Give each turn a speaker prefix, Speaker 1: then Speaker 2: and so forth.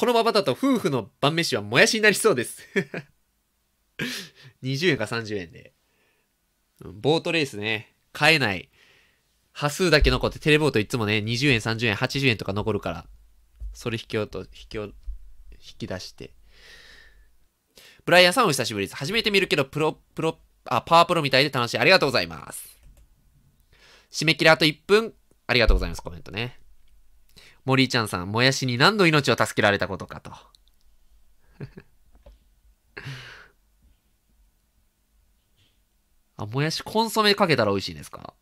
Speaker 1: このままだと夫婦の晩飯はもやしになりそうです20 円か30円で。ボートレースね、買えない。端数だけ残ってテレボートいつもね、20円、30円、80円とか残るから、それ引き落と、引き引き出して。ブライアンさんお久しぶりです。初めて見るけど、プロ、プロ、あ、パワープロみたいで楽しい。ありがとうございます。締め切りあと1分。ありがとうございます。コメントね。森ちゃんさん、もやしに何度命を助けられたことかと。あ、もやし、コンソメかけたら美味しいですか